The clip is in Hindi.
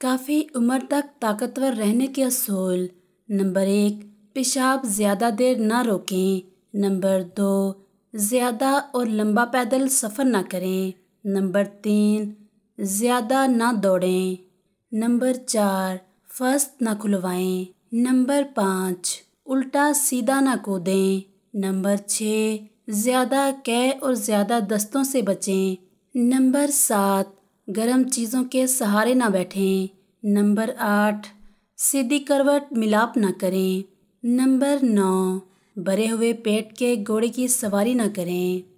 काफ़ी उम्र तक ताकतवर रहने के असूल नंबर एक पेशाब ज़्यादा देर ना रोकें नंबर दो ज़्यादा और लंबा पैदल सफ़र ना करें नंबर तीन ज़्यादा ना दौड़ें नंबर चार फर्स्ट ना खुलवाएं नंबर पाँच उल्टा सीधा ना कूदें नंबर छः ज़्यादा कह और ज़्यादा दस्तों से बचें नंबर सात गर्म चीज़ों के सहारे ना बैठें नंबर आठ सीधी करवट मिलाप ना करें नंबर नौ भरे हुए पेट के घोड़े की सवारी ना करें